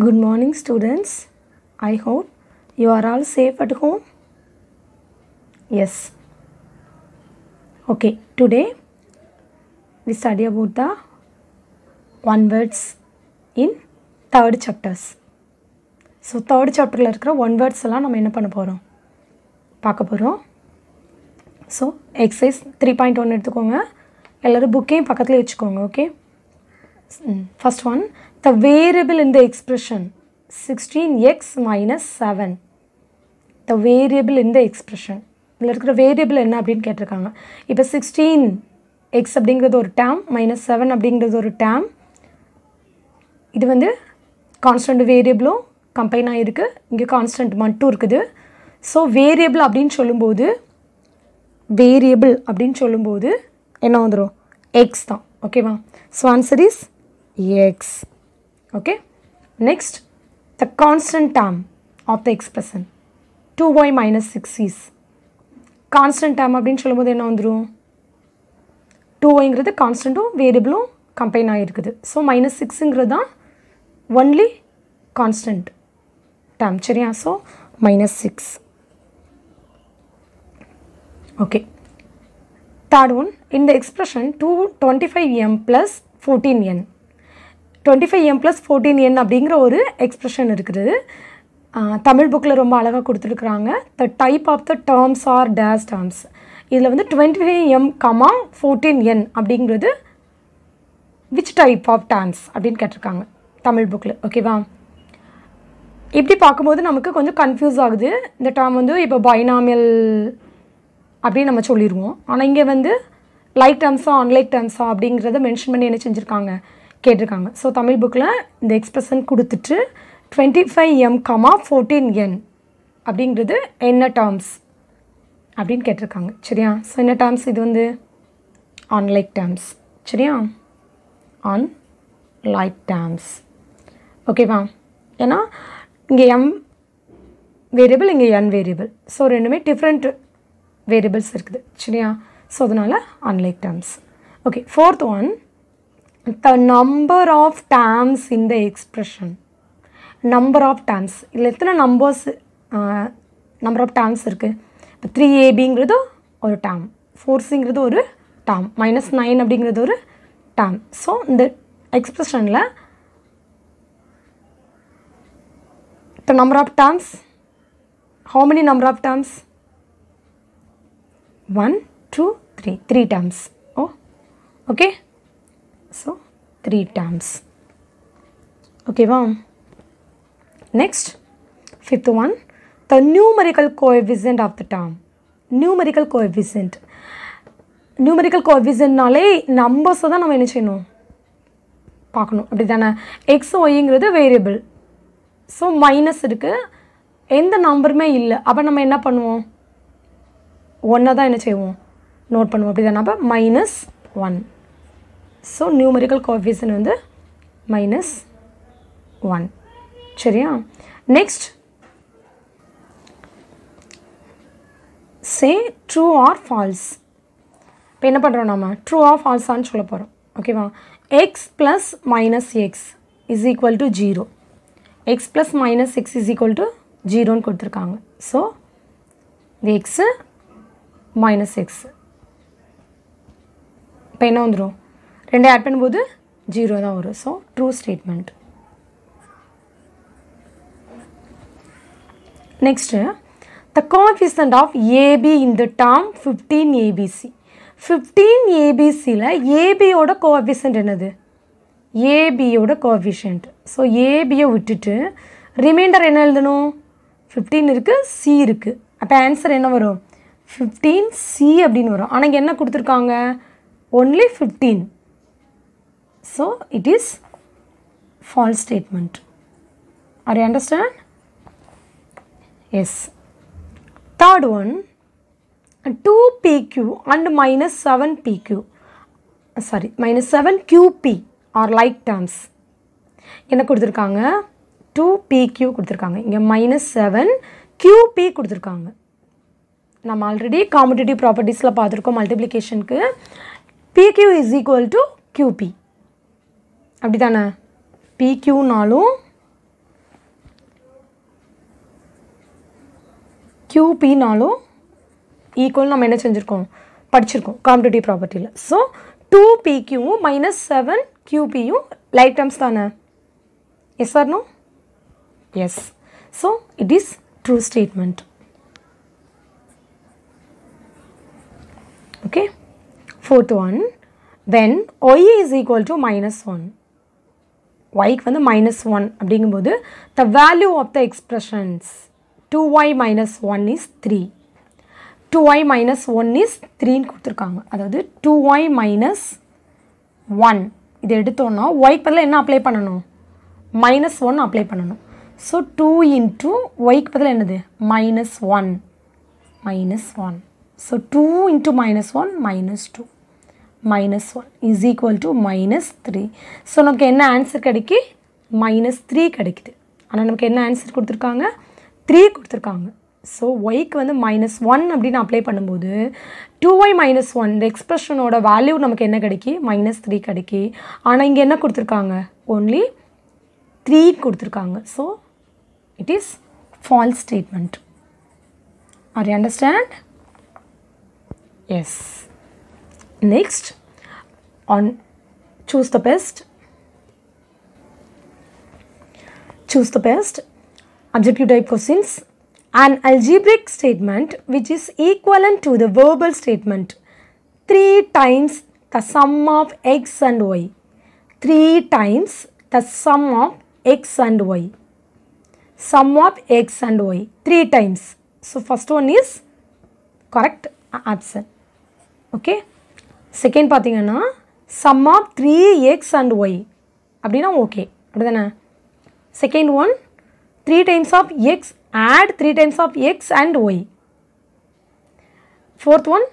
Good morning students I hope you are all safe at home yes okay today we study about the one words in third chapters. So third சாப்டரில் இருக்கிற one words எல்லாம் நம்ம என்ன பண்ண போகிறோம் பார்க்க போகிறோம் so exercise three point one எடுத்துக்கோங்க எல்லோரும் புக்கையும் பக்கத்துலேயே வச்சுக்கோங்க okay first one The variable in the expression 16x minus 7. The variable in the expression. இதில் இருக்கிற வேரியபிள் என்ன அப்படின்னு கேட்டிருக்காங்க இப்போ சிக்ஸ்டீன் எக்ஸ் அப்படிங்கிறது ஒரு டேம் மைனஸ் செவன் அப்படிங்கிறது ஒரு டேம் இது வந்து கான்ஸ்டன்ட் வேரியபிளும் கம்பைன் ஆகிருக்கு இங்கே கான்ஸ்டன்ட் மட்டும் இருக்குது ஸோ வேரியபிள் அப்படின்னு சொல்லும்போது வேரியபிள் அப்படின்னு சொல்லும்போது என்ன வந்துடும் எக்ஸ் தான் ஓகேவா so answer is X Okay. Next, the constant term of the expression 2y minus 6 is constant term அப்படின்னு சொல்லும்போது என்ன வந்துடும் டூ ஒய்ங்கிறது கான்ஸ்டண்ட்டும் வேரியபிளும் கம்பைன் ஆகிருக்குது ஸோ மைனஸ் சிக்ஸுங்கிறது தான் ஒன்லி கான்ஸ்டன்ட் டேம் சரியா so minus six okay third one இந்த expression to twenty five M plus fourteen N twenty five M plus fourteen N அப்படிங்கிற ஒரு எக்ஸ்ப்ரெஷன் இருக்குது தமிழ் புக்கில் ரொம்ப அழகாக கொடுத்துருக்குறாங்க the type of the terms are these terms இதில் வந்து twenty five M comma fourteen N அப்படிங்கிறது விச் டைப் ஆஃப் டேர்ம்ஸ் அப்படின்னு கேட்டிருக்காங்க தமிழ் புக்கில் ஓகேவா இப்படி பார்க்கும்போது நமக்கு கொஞ்சம் கன்ஃபியூஸ் ஆகுது இந்த டேர்ம் வந்து இப்போ பைனாமியல் அப்படின்னு நம்ம சொல்லிடுவோம் ஆனால் இங்கே வந்து லைக் டேர்ம்ஸா அன்லைக் டேர்ம்ஸா அப்படிங்கிறத மென்ஷன் பண்ணி என்ன செஞ்சுருக்காங்க கேட்டிருக்காங்க ஸோ தமிழ் புக்கில் இந்த எக்ஸ்பிரஷன் கொடுத்துட்டு twenty five M comma fourteen N அப்படிங்கிறது என்ன டேர்ம்ஸ் அப்படின்னு கேட்டிருக்காங்க சரியா ஸோ என்ன டேர்ம்ஸ் இது வந்து ஆன்லைக் டேர்ம்ஸ் சரியா ஆன் லைக் டேர்ம்ஸ் ஓகேவா ஏன்னா இங்கே எம் வேரியபிள் இங்கே என் வேரியபிள் ஸோ ரெண்டுமே டிஃப்ரெண்ட் வேரியபிள்ஸ் இருக்குது சரியா ஸோ அதனால் unlike terms okay fourth one the number of terms in the expression number of terms இல்லை எத்தனை நம்பர்ஸ் நம்பர் ஆஃப் டேர்ம்ஸ் இருக்குது இப்போ த்ரீ ஏபிங்கிறது ஒரு டேம் ஃபோர்ஸுங்கிறது ஒரு டேம் மைனஸ் நைன் அப்படிங்கிறது ஒரு டேம் ஸோ இந்த எக்ஸ்பிரஷனில் இப்போ number of terms how many number of terms one two three three terms oh okay so three terms ஓகேவா next fifth one the numerical coefficient of the term numerical coefficient numerical கோஎவிசன்னாலே நம்பர்ஸை தான் நம்ம என்ன செய்யணும் பார்க்கணும் அப்படி தானே எக்ஸ் ஒய்ங்கிறது வேரியபிள் ஸோ மைனஸ் இருக்குது எந்த நம்பருமே இல்லை அப்போ நம்ம என்ன பண்ணுவோம் ஒன்றை தான் என்ன செய்வோம் நோட் பண்ணுவோம் அப்படி தானே அப்போ minus one so numerical coefficient வந்து மைனஸ் ஒன் சரியா next say true or false இப்போ என்ன பண்ணுறோம் நம்ம ட்ரூ ஆர் ஃபால்ஸான்னு சொல்ல போகிறோம் ஓகேவா X plus minus X is equal to zero X plus minus X is equal to ஜீரோன்னு கொடுத்துருக்காங்க ஸோ எக்ஸு மைனஸ் எக்ஸ் இப்போ என்ன வந்துடும் ரெண்டே ஆட் பண்ணும்போது ஜீரோ தான் வரும் so true statement next the coefficient of AB in the term fifteen ABC fifteen ஏபிசியில் ஏபியோட கோஎஃபிஷியன்ட் என்னது ஏபியோட கோஎஃபிஷியன்ட் ஸோ ஏபியை விட்டுட்டு ரிமைண்டர் என்ன எழுதணும் ஃபிஃப்டீன் இருக்குது சி இருக்குது அப்போ ஆன்சர் என்ன வரும் ஃபிஃப்டீன் சி அப்படின்னு வரும் ஆனால் என்ன கொடுத்துருக்காங்க only fifteen So it is false statement. Are you understand? Yes. Third one, 2PQ and minus 7PQ, uh, sorry, minus 7QP are like terms. என்ன கொடுத்துருக்காங்க டூ பிக்யூ கொடுத்துருக்காங்க இங்கே மைனஸ் செவன் கியூபி கொடுத்துருக்காங்க நம்ம ஆல்ரெடி காம்படிட்டிவ் ப்ராப்பர்ட்டிஸில் பார்த்துருக்கோம் மல்டிப்ளிகேஷனுக்கு PQ is equal to QP அப்படி தானே பிக்யூனாலும் கியூபினாலும் ஈக்குவல் நம்ம என்ன செஞ்சுருக்கோம் படிச்சிருக்கோம் காம்படிட்டிவ் ப்ராப்பர்ட்டியில் ஸோ டூ பிக்யூவும் மைனஸ் செவன் கியூபியும் லைட் டேர்ம்ஸ் தானே yes or yes so it is true statement okay fourth one when Y is equal to minus one ஒய்க்கு வந்து மைனஸ் ஒன் அப்படிங்கும்போது the value of the expressions two Y minus one is three two Y minus one is த்ரீன்னு கொடுத்துருக்காங்க அதாவது two Y minus one இதை எடுத்தோன்னா ஒய்க்கு பதில் என்ன அப்ளை பண்ணணும் மைனஸ் ஒன் அப்ளை பண்ணணும் ஸோ டூ இன்ட்டு ஒய்க்கு பதில் என்னது minus one minus one so two into minus one minus two minus one is equal to minus three so நமக்கு என்ன ஆன்சர் கடிக்கி? மைனஸ் த்ரீ கடிக்கிது. ஆனால் நமக்கு என்ன ஆன்சர் கொடுத்துருக்காங்க த்ரீ கொடுத்துருக்காங்க ஸோ ஒய்க்கு வந்து மைனஸ் ஒன் அப்படின்னு அப்ளை பண்ணும்போது two Y minus one expression ஓட வேல்யூ நமக்கு என்ன கடிக்கி? Minus three கடிக்கி. ஆனால் இங்கே என்ன கொடுத்துருக்காங்க only த்ரீ கொடுத்துருக்காங்க so it is false statement are you understand yes Next, on choose the best. Choose the best objective type questions. An algebraic statement which is equivalent to the verbal statement 3 times the sum of x and y. 3 times the sum of x and y. Sum of x and y. 3 times. So, first one is correct answer. Okay. Second பார்த்தீங்கன்னா sum of three X and Y அப்படின்னா okay அப்படி தானே second one three times of X add three times of X and Y fourth one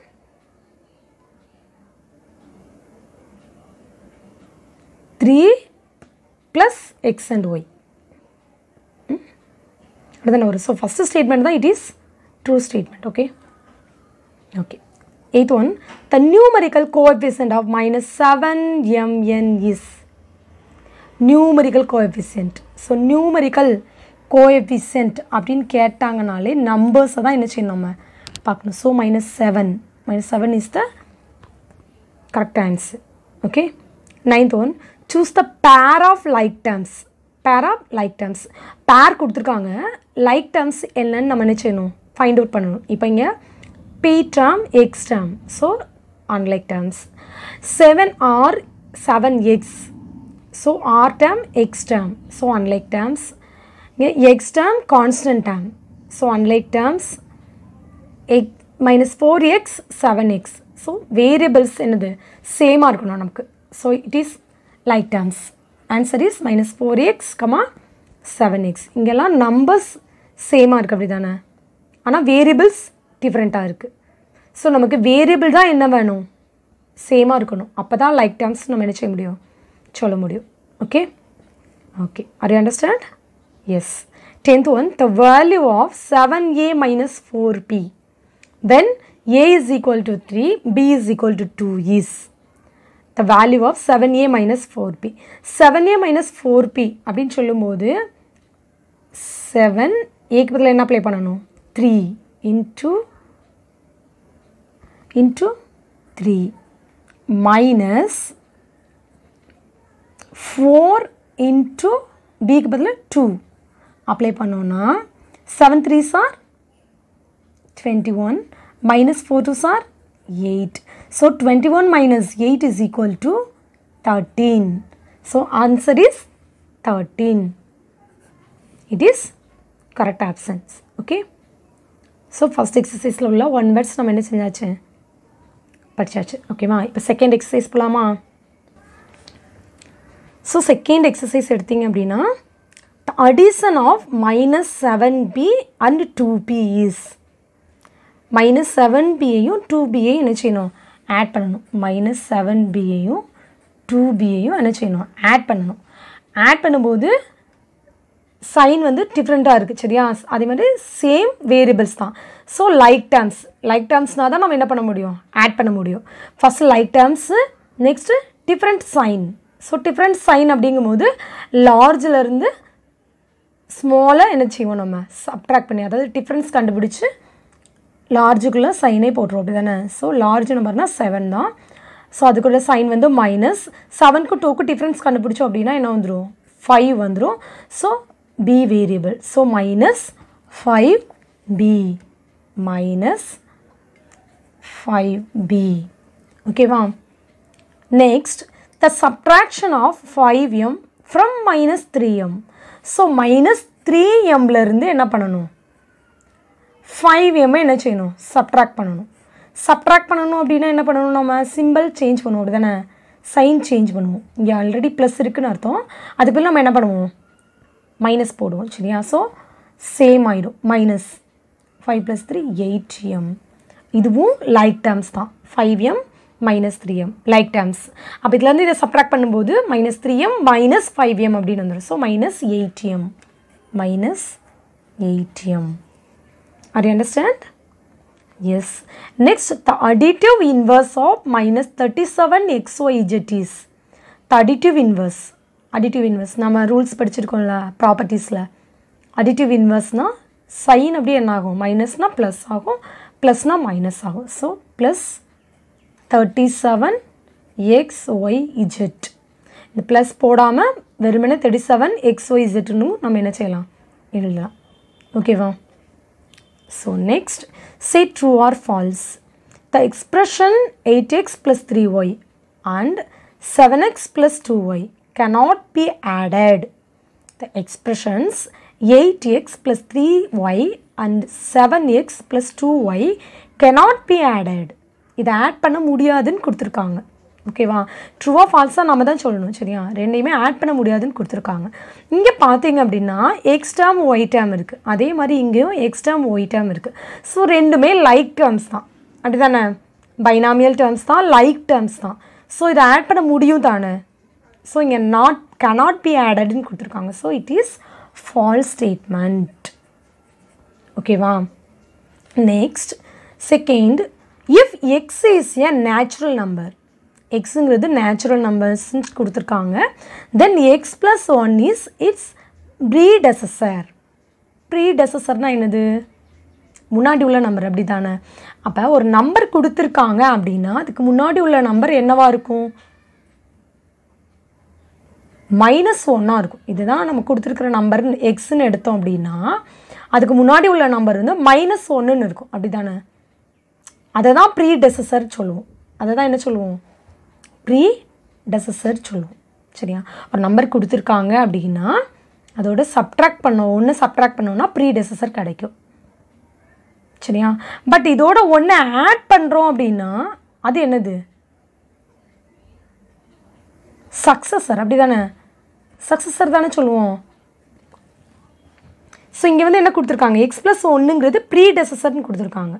three plus X and Y அப்படி தானே வரும் so first statement தான் it is true statement okay okay Eighth one, the numerical coefficient of minus 7 mn is numerical coefficient. So, numerical coefficient அப்படின்னு கேட்டாங்கனாலே நம்பர்ஸை தான் என்ன செய்யணும் நம்ம பார்க்கணும் so minus seven minus seven is the correct answer okay ninth one choose the pair of like terms pair of like terms pair கொடுத்துருக்காங்க like terms என்னன்னு நம்ம என்ன செய்யணும் ஃபைண்ட் அவுட் பண்ணணும் இப்போ இங்கே P term, X term. So, unlike terms. 7 R, 7 X. So, R term, X term. So, unlike terms. X term, constant term. So, unlike terms. X, minus 4X, 7X. So variables என்னது சேமாக இருக்கணும் நமக்கு so it is like terms answer is minus four X comma seven X இங்கெல்லாம் numbers சேமாக இருக்குது அப்படி தானே ஆனால் வேரியபிள்ஸ் டிஃப்ரெண்ட்டாக இருக்குது ஸோ நமக்கு வேரியபிள் தான் என்ன வேணும் சேமாக இருக்கணும் அப்போ தான் லைக் டேம்ஸ் நம்ம என்ன செய்ய முடியும் சொல்ல முடியும் okay okay are understand yes tenth one the value of seven A minus four B then A is equal to three B is equal to two is the value of seven A minus four B seven A minus four B அப்படின்னு சொல்லும்போது seven ஏக்கு பதில் என்ன apply பண்ணணும் three into into 3 minus 4 into பிக்கு பதில் 2 apply பண்ணோன்னா 7 3s are 21 minus 4 2s are 8 so 21 minus 8 is equal to 13 so answer is 13 it is correct absence okay so first exercise ல உள்ள one words நம்ம என்ன செஞ்சாச்சு படித்தாச்சு ஓகேவா இப்போ செகண்ட் எக்ஸசைஸ் போகலாமா ஸோ செகண்ட் எக்ஸசைஸ் எடுத்திங்க அப்படின்னா addition of minus seven B and two B is minus seven பியையும் டூ பியையும் என்ன செய்யணும் ஆட் பண்ணணும் மைனஸ் செவன் பியையும் டூ பியையும் என்ன செய்யணும் ஆட் பண்ணணும் ஆட் பண்ணும்போது சைன் வந்து டிஃப்ரெண்ட்டாக இருக்குது சரியா அதே மாதிரி சேம் வேரியபிள்ஸ் தான் ஸோ லைக் டேம்ஸ் லைக் டேர்ம்ஸ்னால் தான் நம்ம என்ன பண்ண முடியும் ஆட் பண்ண முடியும் first like terms next different sign so different sign அப்படிங்கும்போது இருந்து ஸ்மாலாக என்ன செய்வோம் நம்ம சப்ட்ராக்ட் பண்ணி அதாவது டிஃப்ரென்ஸ் கண்டுபிடிச்சி லார்ஜுக்குள்ளே சைனே போட்டுரும் அப்படி தானே ஸோ லார்ஜ் நம்பர்னால் செவன் தான் ஸோ அதுக்குள்ள சைன் வந்து மைனஸ் செவனுக்கு டூக்கு டிஃப்ரென்ஸ் கண்டுபிடிச்சோம் அப்படின்னா என்ன வந்துடும் ஃபைவ் வந்துடும் so b variable so minus five b minus 5 b ஓகேவா next the subtraction of five m from minus three m so minus three எம்லேருந்து என்ன பண்ணணும் ஃபைவ் எம்மை என்ன செய்யணும் சப்ட்ராக்ட் பண்ணணும் சப்ட்ராக்ட் பண்ணணும் அப்படின்னா என்ன பண்ணணும் நம்ம சிம்பிள் சேஞ்ச் பண்ணுவோம் அப்படி தானே சைன் சேஞ்ச் பண்ணுவோம் இங்கே ஆல்ரெடி ப்ளஸ் இருக்குதுன்னு அர்த்தம் அதுக்குள்ளே நம்ம என்ன பண்ணுவோம் மைனஸ் போடுவோம் சரியா ஸோ சேம் ஆகிடும் minus five plus three eight m இதுவும் லைக் டேர்ம்ஸ் தான் five m minus three m like terms அப்போ இதுலேருந்து இதை சப்ராக்ட் பண்ணும்போது minus three m minus five m அப்படின்னு வந்துடும் so minus eight m minus eight m are you understand yes next the additive inverse of minus thirty seven x y z is the additive inverse additive inverse நம்ம rules படிச்சிருக்கோம்ல ப்ராப்பர்ட்டிஸில் additive இன்வர்ஸ்னால் sign அப்படியே என்ன ஆகும் மைனஸ்னால் ப்ளஸ் ஆகும் plus na minus ahu. So plus 37 x, y, z. The plus podama, verimene 37 x, y, z nu namena chela. Illa. Okay, va. So next, say true or false. The expression 8x plus 3y and 7x plus 2y cannot be added. The expressions 8x plus 3y and seven x plus two y added. Be added இதை add பண்ண முடியாதுன்னு கொடுத்துருக்காங்க ஓகேவா ட்ரூவா ஃபால்ஸாக நம்ம தான் சொல்லணும் சரியா ரெண்டையுமே ஆட் பண்ண முடியாதுன்னு கொடுத்துருக்காங்க இங்கே பார்த்தீங்க அப்படின்னா x term, ஒய் term இருக்குது அதே மாதிரி இங்கேயும் x term, ஒய் டேம் இருக்குது ஸோ ரெண்டுமே லைக் டேர்ம்ஸ் தான் அப்படி தானே பைனாமியல் டேர்ம்ஸ் தான் லைக் டேர்ம்ஸ் தான் ஸோ இதை ஆட் பண்ண முடியும் தானே ஸோ இங்கே நாட் be பி இன் கொடுத்துருக்காங்க so it is false statement ஓகேவா next second if x is a natural number எக்ஸுங்கிறது நேச்சுரல் நம்பர்ஸ் கொடுத்துருக்காங்க then x plus one is it's pre ப்ரீடெசஸர்னால் என்னது முன்னாடி உள்ள நம்பர் அப்படி தானே அப்போ ஒரு நம்பர் கொடுத்துருக்காங்க அப்படின்னா அதுக்கு முன்னாடி உள்ள நம்பர் என்னவாக இருக்கும் மைனஸ் ஒன்னாக இருக்கும் இதுதான் நம்ம கொடுத்துருக்குற நம்பர் எக்ஸ்ன்னு எடுத்தோம் அப்படின்னா அதுக்கு முன்னாடி உள்ள நம்பர் வந்து மைனஸ் ஒன்றுன்னு இருக்கும் அப்படி தானே அதை தான் ப்ரீ டெசஸர் சொல்லுவோம் அதை தான் என்ன சொல்லுவோம் ப்ரீ டெசஸர் சொல்லுவோம் சரியா ஒரு நம்பர் கொடுத்துருக்காங்க அப்படின்னா அதோட சப்ட்ராக்ட் பண்ண ஒன்று சப்ட்ராக்ட் பண்ணோன்னா ப்ரீ டெசஸர் கிடைக்கும் சரியா பட் இதோட ஒன்று ஆட் பண்ணுறோம் அப்படின்னா அது என்னது சக்ஸஸர் அப்படி தானே சக்ஸஸர் தானே சொல்லுவோம் ஸோ இங்கே வந்து என்ன கொடுத்துருக்காங்க எக்ஸ் ப்ளஸ் ஒன்றுங்கிறது ப்ரீ டெசர்ன்னு கொடுத்துருக்காங்க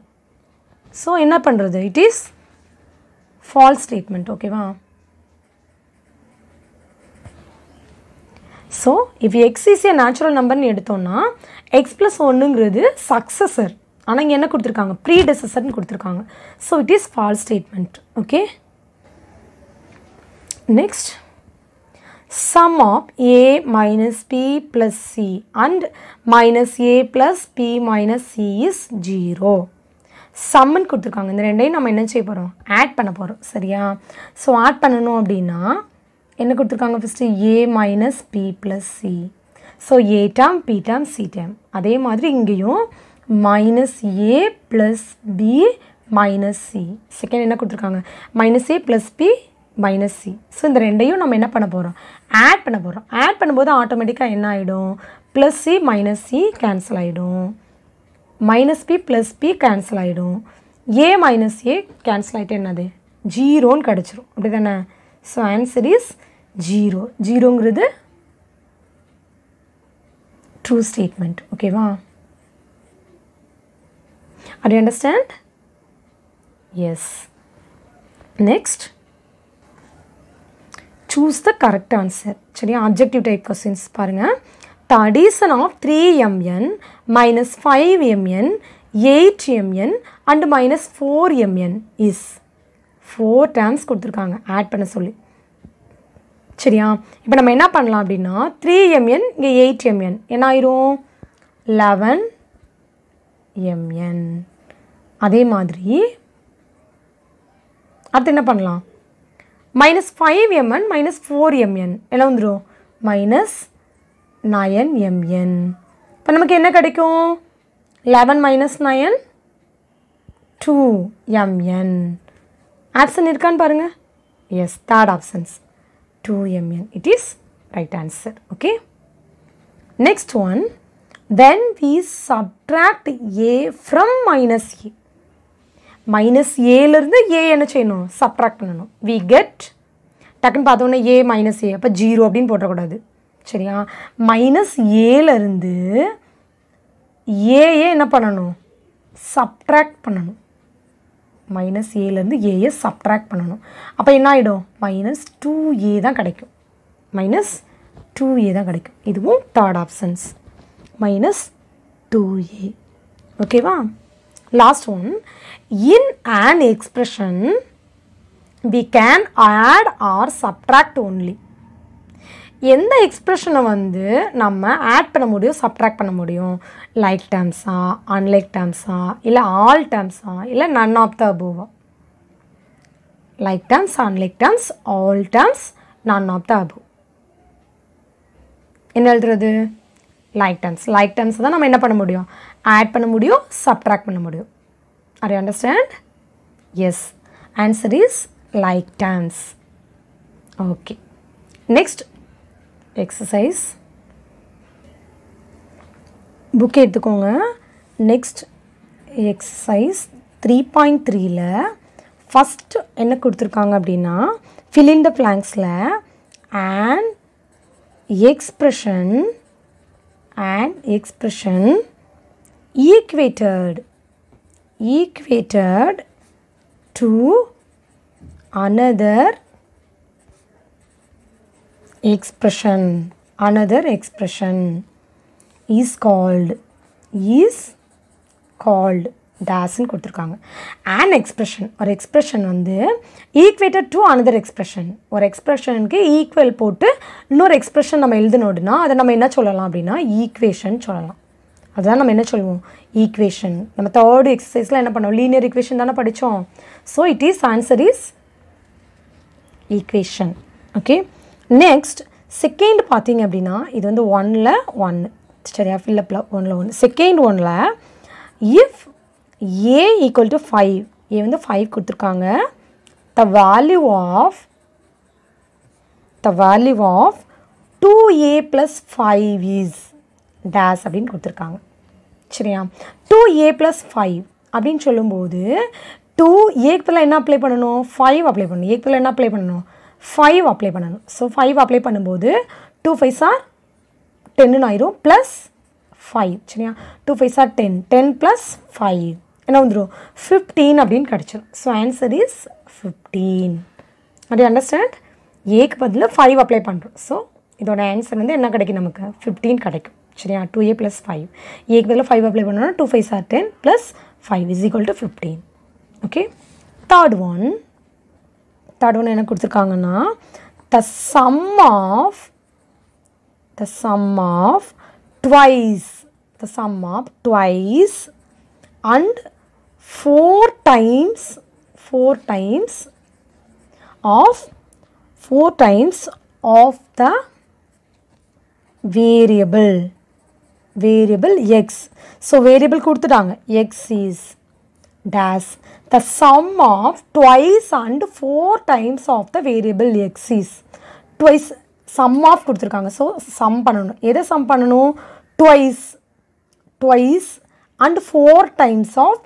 ஸோ என்ன பண்ணுறது இட் இஸ் ஃபால்ஸ் ஸ்டேட்மெண்ட் ஓகேவா so if x is a natural நம்பர்னு எடுத்தோம்னா எக்ஸ் ப்ளஸ் ஒன்றுங்கிறது சக்ஸஸர் ஆனால் இங்கே என்ன கொடுத்துருக்காங்க ப்ரீ டெசஸர்னு கொடுத்துருக்காங்க so it is false statement okay next sum of a minus p plus c and minus a plus p minus c is 0. சம்மன் கொடுத்துருக்காங்க இந்த ரெண்டையும் நம்ம என்ன செய்ய போகிறோம் ஆட் பண்ண போகிறோம் சரியா ஸோ ஆட் பண்ணணும் அப்படின்னா என்ன கொடுத்துருக்காங்க first a minus b plus c so a term b term c term அதே மாதிரி இங்கேயும் minus a plus b minus c second என்ன கொடுத்துருக்காங்க minus a plus b minus c so இந்த ரெண்டையும் நம்ம என்ன பண்ண போகிறோம் ஆட் பண்ண போகிறோம் ஆட் பண்ணும்போது ஆட்டோமேட்டிக்காக என்ன ஆகிடும் plus c minus c cancel ஆகிடும் minus b plus b cancel ஆகிடும் ஏ மைனஸ் ஏ கேன்சல் ஆகிட்டு என்னது ஜீரோன்னு கிடச்சிரும் அப்படி தானே ஸோ ஆன்சர் இஸ் ஜீரோ ஜீரோங்கிறது ட்ரூ ஸ்டேட்மெண்ட் ஓகேவா are understand yes next choose the correct answer சரியா அப்ஜெக்டிவ் டைப் கொஸ்டின்ஸ் பாருங்கள் the addition of three m n minus five m n eight m n and minus four m n is four terms கொடுத்துருக்காங்க add பண்ண சொல்லி சரியா இப்போ நம்ம என்ன பண்ணலாம் அப்படின்னா த்ரீ எம்என் இங்கே எயிட் எம்என் என்ன ஆயிரும் லெவன் எம்என் அதே மாதிரி அடுத்து என்ன பண்ணலாம் minus five m n minus four m n என்ன வந்துடும் மைனஸ் நயன் எம்என் இப்போ நமக்கு என்ன கிடைக்கும் eleven minus nine two m n option இருக்கான்னு பாருங்கள் yes third options two m n it is right answer okay next one then we subtract a from minus a minus ஏலிருந்து a என்ன செய்யணும் சப்ராக்ட் பண்ணணும் வி கெட் டக்குன்னு பார்த்தோன்னே ஏ மைனஸ் ஏ அப்போ zero அப்படின்னு போட்டக்கூடாது சரியா மைனஸ் ஏலருந்து ஏஏ என்ன பண்ணணும் சப்ட்ராக்ட் பண்ணணும் மைனஸ் ஏலேருந்து ஏஏ சப்ட்ராக்ட் பண்ணணும் அப்போ என்ன ஆகிடும் மைனஸ் டூ ஏ தான் கிடைக்கும் மைனஸ் டூ ஏ தான் கிடைக்கும் இதுவும் third options minus two a ஓகேவா last one in an expression we can add or subtract only. எந்த எக்ஸ்ப்ரெஷனை வந்து நம்ம ஆட் பண்ண முடியும் சப்ட்ராக்ட் பண்ண முடியும் லைக் டேர்ம்ஸா அன்லைக் டேர்ம்ஸா இல்லை ஆல் டேர்ம்ஸா இல்லை நன் ஆஃப் த அபோவா like terms unlike terms all terms none of the above என்ன எழுதுறது லைக் டேர்ம்ஸ் லைக் டேர்ம்ஸ் தான் நம்ம என்ன பண்ண முடியும் ஆட் பண்ண முடியும் சப்ட்ராக்ட் பண்ண முடியும் are understand yes answer is like terms okay next exercise book எடுத்துக்கோங்க நெக்ஸ்ட் எக்ஸசைஸ் த்ரீ பாயிண்ட் த்ரீயில் ஃபஸ்ட்டு என்ன கொடுத்துருக்காங்க அப்படின்னா ஃபிலின் த பிளாங்க்ஸில் an expression an expression equated equated to another expression another expression is called is called டேஸ்ன்னு கொடுத்துருக்காங்க an expression ஒரு expression வந்து ஈக்குவேட்டட் டு அனதர் எக்ஸ்ப்ரெஷன் ஒரு எக்ஸ்ப்ரெஷனுக்கு ஈக்குவல் போட்டு இன்னொரு எக்ஸ்ப்ரெஷன் நம்ம எழுதணும் அப்படின்னா அதை நம்ம என்ன சொல்லலாம் அப்படின்னா ஈக்குவேஷன் சொல்லலாம் அதுதான் நம்ம என்ன சொல்லுவோம் ஈக்குவேஷன் நம்ம தேர்டு எக்ஸசைஸில் என்ன பண்ணோம் லீனியர் ஈக்குவேஷன் தானே படித்தோம் so it is answer is equation okay next second பார்த்தீங்க அப்படின்னா இது வந்து ஒன்னில் ஒன் சரியா ஃபில்லப்பில் ஒன்ல ஒன் செகண்ட் ஒன்ல if a equal to five a வந்து ஃபைவ் கொடுத்துருக்காங்க the value of the value of two a plus five is dash அப்படின்னு கொடுத்துருக்காங்க சரியா டூ ஏ ப்ளஸ் ஃபைவ் அப்படின்னு சொல்லும்போது டூ ஏக்கு என்ன அப்ளை பண்ணணும் ஃபைவ் அப்ளை பண்ணணும் ஏக்கு என்ன அப்ளை பண்ணணும் ஃபைவ் அப்ளை பண்ணணும் ஸோ ஃபைவ் அப்ளை பண்ணும்போது டூ ஃபைவ் சார் டென்னு ஆயிரும் ப்ளஸ் ஃபைவ் சரியா two fives are ten ten plus five என்ன வந்துடும் ஃபிஃப்டீன் அப்படின்னு கிடச்சிடும் ஸோ ஆன்சர் இஸ் ஃபிஃப்டீன் அப்படி அண்டர்ஸ்டாண்ட் ஏக்கு பதில் ஃபைவ் அப்ளை பண்ணுறோம் ஸோ இதோட ஆன்சர் வந்து என்ன கிடைக்கும் நமக்கு ஃபிஃப்டீன் கிடைக்கும் சரியா டூ ஏ ப்ளஸ் ஃபைவ் ஏக்கு பதில் ஃபைவ் அப்ளை பண்ணணும் two fives are ten plus five is equal to fifteen okay third one third one என்ன கொடுத்துருக்காங்கன்னா the sum of the sum of twice the sum of twice and four times four times of four times of the variable variable x so variable கொடுத்துட்டாங்க x is dash. The sum of twice and four times of the variable x is. Twice sum of கொடுத்துருக்காங்க so sum பண்ணணும் எதை sum பண்ணணும் twice twice and four times of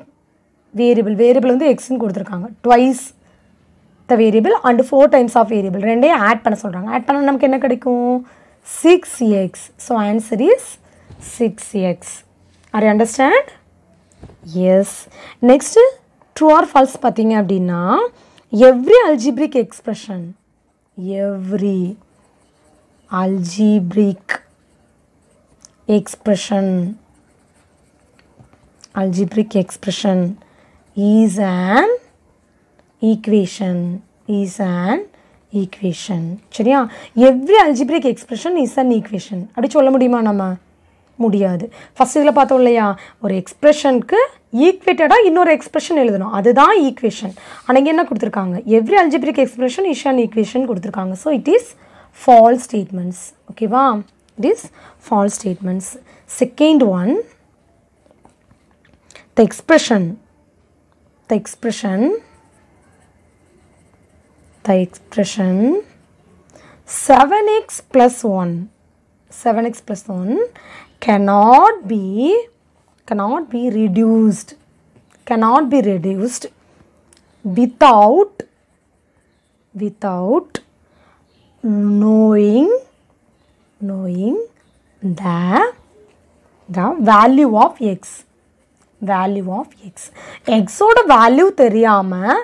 variable. Variable வந்து in கொடுத்துருக்காங்க twice the variable and four times of variable ரெண்டையும் add பண்ண சொல்கிறாங்க add பண்ணால் நமக்கு என்ன கிடைக்கும் six x so answer is 6x. Are you understand? Yes. Next, true or false பார்த்தீங்க அப்படின்னா every algebraic expression, every algebraic expression, algebraic expression is an equation, is an equation சரியா every algebraic expression is an equation அப்படி சொல்ல முடியுமா நம்ம முடியாது first இதில் பார்த்தோம் இல்லையா ஒரு எக்ஸ்ப்ரெஷனுக்கு ஈக்குவேட்டடாக இன்னொரு எக்ஸ்ப்ரெஷன் எழுதணும் அதுதான் ஈக்குவேஷன் ஆனால் என்ன கொடுத்துருக்காங்க every algebraic expression is an an equation கொடுத்துருக்காங்க so it is false statements ஓகேவா it is false statements second one the expression the expression the expression seven x plus one seven x plus one cannot be cannot be reduced cannot be reduced without without knowing knowing the the value of x value of x x ஓட value தெரியாமல்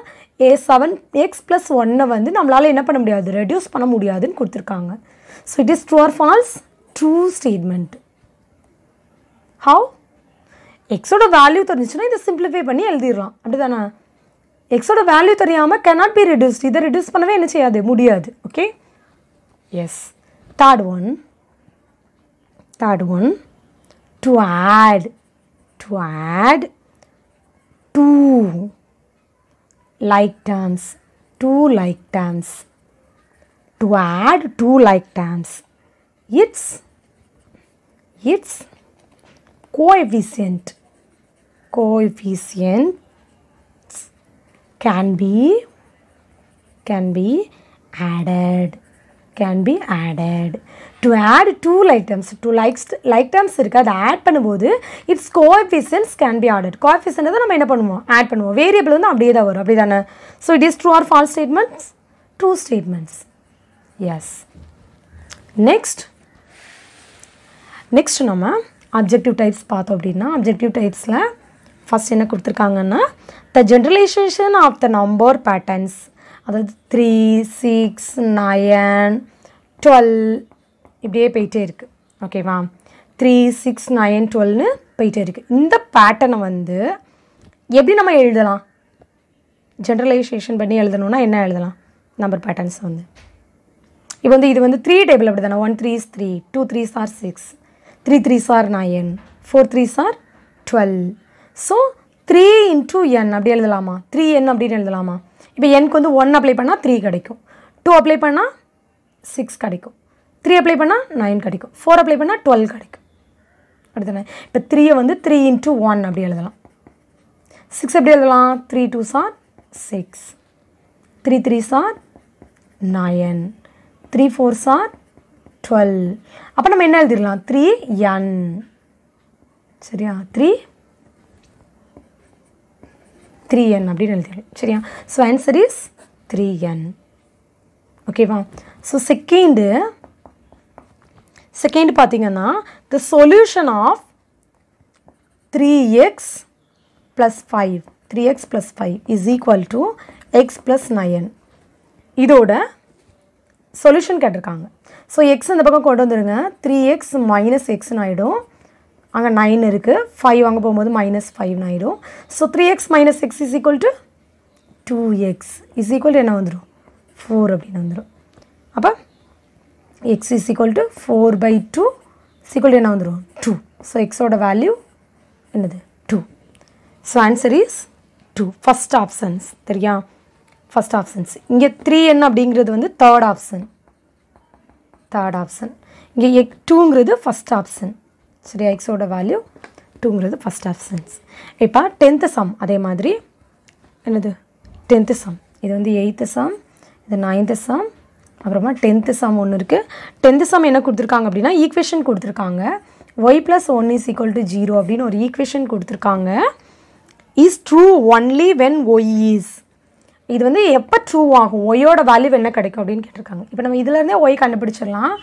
ஏ seven x plus ஒன்னை வந்து நம்மளால் என்ன பண்ண முடியாது reduce பண்ண முடியாதுன்னு கொடுத்துருக்காங்க so it is true or false true statement how எக்ஸோட வேல்யூ தெரிஞ்சுன்னா இதை சிம்பிளிஃபை பண்ணி எழுதிடலாம் அப்படி தானே எக்ஸோட வேல்யூ தெரியாமல் கேனாட் பி ரிடியூஸ்ட் இதை ரிடியூஸ் பண்ணவே என்ன செய்யாது முடியாது okay yes third one third one to add to add two like terms two like terms to add two like terms it's it's coefficient. Coefficients can be can be added can be added to add two like terms two likes like terms இருக்குது அதை add பண்ணும்போது it's coefficients can be added coefficient தான் நம்ம என்ன பண்ணுவோம் add பண்ணுவோம் variable வந்து அப்படியே தான் வரும் அப்படி தானே so it is true or false statements true statements yes next next நம்ம அப்ஜெக்டிவ் டைப்ஸ் பார்த்தோம் அப்படின்னா அப்ஜெக்டிவ் டைப்ஸில் ஃபஸ்ட் என்ன கொடுத்துருக்காங்கன்னா the generalization of the number patterns அதாவது த்ரீ சிக்ஸ் நயன் டுவெல் இப்படியே போயிட்டே இருக்குது ஓகேவா த்ரீ சிக்ஸ் நயன் டுவெல்னு போயிட்டே இருக்குது இந்த பேட்டர்னை வந்து எப்படி நம்ம எழுதலாம் ஜென்ரலைசேஷன் பண்ணி எழுதணும்னா என்ன எழுதலாம் நம்பர் பேட்டர்ன்ஸ் வந்து இப்போ வந்து இது வந்து த்ரீ டேபிள் அப்படி தானே one three is three two three are six three threes are nine four threes are twelve so three into n அப்படி எழுதலாமா த்ரீ என் அப்படின்னு எழுதலாமா இப்போ எனக்கு வந்து ஒன் அப்ளை பண்ணால் த்ரீ கிடைக்கும் டூ அப்ளை பண்ணால் சிக்ஸ் கிடைக்கும் த்ரீ அப்ளை பண்ணால் நைன் கிடைக்கும் ஃபோர் அப்ளை பண்ணால் டுவெல் கிடைக்கும் அடுத்த இப்போ த்ரீயை வந்து த்ரீ இன்ட்டு ஒன் அப்படி எழுதலாம் சிக்ஸ் எப்படி எழுதலாம் three twos are six three threes are nine three fours are twelve அப்போ நம்ம என்ன எழுதிடலாம் த்ரீ என் சரியா த்ரீ த்ரீ என் அப்படின்னு எழுதிடலாம் சரியா so answer is three n ஓகேவா ஸோ செகண்டு செகண்ட் பார்த்தீங்கன்னா the solution of three x plus five three x plus five is equal to x plus nine இதோட சொல்யூஷன் கேட்டிருக்காங்க ஸோ எக்ஸ் அந்த பக்கம் கொண்டு வந்துடுங்க த்ரீ எக்ஸ் மைனஸ் எக்ஸ்னு ஆகிடும் அங்கே நைன் இருக்குது ஃபைவ் அங்கே போகும்போது மைனஸ் ஃபைவ்னு ஆகிடும் so three x minus X is equal to two x is equal to என்ன வந்துடும் ஃபோர் அப்படின்னு வந்துடும் அப்போ x is equal to four by two equal to என்ன வந்துடும் டூ ஸோ எக்ஸோட வேல்யூ என்னது two so answer is two first options சரியா ஃபஸ்ட் ஆப்ஷன்ஸ் இங்கே த்ரீ என்ன அப்படிங்கிறது வந்து தேர்ட் ஆப்ஷன் தேர்ட் ஆப்ஷன் இங்கே எக் டூங்கிறது ஃபஸ்ட் ஆப்ஷன் சரியா எக்ஸோட வேல்யூ டூங்கிறது ஃபஸ்ட் ஆப்ஷன்ஸ் இப்போ டென்த்து சம் அதே மாதிரி என்னது டென்த்து சம் இது வந்து எயித்து சம் இது நைன்த்து சம் அப்புறமா டென்த்து சம் ஒன்று இருக்குது டென்த்து சம் என்ன கொடுத்துருக்காங்க அப்படின்னா ஈக்குவேஷன் கொடுத்துருக்காங்க y plus one is equal to zero அப்படின்னு ஒரு ஈக்குவேஷன் கொடுத்துருக்காங்க is true only when Y is இது வந்து எப்போ ட்ரூ ஆகும் ஒய்யோட வேல்யூ என்ன கிடைக்கும் அப்படின்னு கேட்டிருக்காங்க இப்போ நம்ம இதுலேருந்தே ஒய் கண்டுபிடிச்சிடலாம்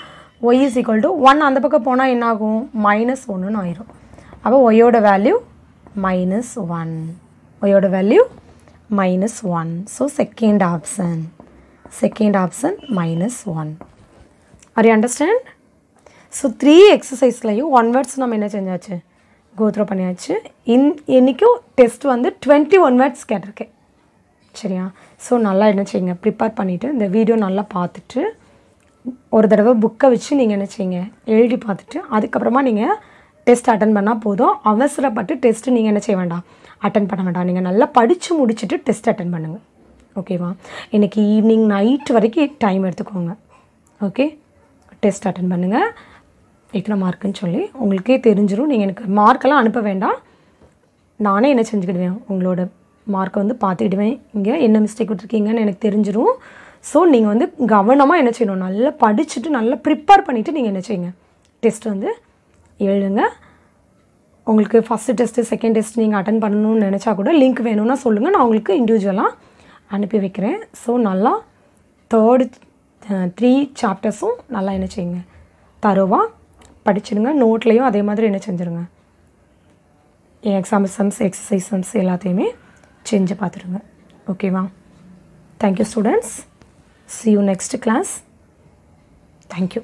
Y is equal to one அந்த பக்கம் போனால் என்னாகும் மைனஸ் ஒன்றுன்னு ஆயிரும் அப்போ ஒய்யோட வேல்யூ மைனஸ் ஒன் ஒய்யோட value minus one so second option second option minus one are you understand so three எக்ஸசைஸ்லையும் ஒன் வேர்ட்ஸ் நம்ம என்ன செஞ்சாச்சு கோத்ரோ பண்ணியாச்சு இன் என்றைக்கும் டெஸ்ட் வந்து டுவெண்ட்டி ஒன் வேர்ட்ஸ் கேட்டிருக்கேன் சரியா ஸோ நல்லா என்ன செய்யுங்க ப்ரிப்பேர் பண்ணிவிட்டு இந்த வீடியோ நல்லா பார்த்துட்டு ஒரு தடவை புக்கை வச்சு நீங்கள் என்ன செய்யுங்க எழுதி பார்த்துட்டு அதுக்கப்புறமா நீங்கள் டெஸ்ட் அட்டன் பண்ணால் போதும் அவசரப்பட்டு டெஸ்ட்டு நீங்கள் என்ன செய்ய வேண்டாம் அட்டன் பண்ண வேண்டாம் நீங்கள் நல்லா படித்து முடிச்சுட்டு டெஸ்ட் அட்டன் பண்ணுங்கள் ஓகேவா இன்றைக்கி ஈவினிங் நைட் வரைக்கும் டைம் எடுத்துக்கோங்க ஓகே டெஸ்ட் அட்டன் பண்ணுங்கள் எத்தனை மார்க்குன்னு சொல்லி உங்களுக்கே தெரிஞ்சிடும் நீங்கள் எனக்கு மார்க்கெல்லாம் அனுப்ப வேண்டாம் நானே என்ன செஞ்சுக்கிடுவேன் உங்களோட மார்க்கை வந்து பார்த்துக்கிடுவேன் இங்கே என்ன மிஸ்டேக் விட்டுருக்கீங்கன்னு எனக்கு தெரிஞ்சிடும் ஸோ நீங்கள் வந்து கவனமாக என்ன செய்யணும் நல்லா படிச்சுட்டு நல்லா ப்ரிப்பேர் பண்ணிவிட்டு நீங்கள் என்ன செய்யுங்க டெஸ்ட் வந்து எழுதுங்க உங்களுக்கு ஃபஸ்ட்டு டெஸ்ட்டு செகண்ட் டெஸ்ட் நீங்கள் அட்டன் பண்ணணும்னு நினச்சா கூட லிங்க் வேணும்னா சொல்லுங்கள் நான் உங்களுக்கு இண்டிவிஜுவலாக அனுப்பி வைக்கிறேன் ஸோ நல்லா தேர்டு த்ரீ சாப்டர்ஸும் நல்லா என்ன செய்யுங்க தருவாக படிச்சிடுங்க நோட்லேயும் அதே மாதிரி என்ன செஞ்சுருங்க எக்ஸாம் சம்ஸ் எக்ஸசைஸ் சம்ஸ் எல்லாத்தையுமே செஞ்சு பார்த்துருங்க ஓகேவா thank you students see you next class thank you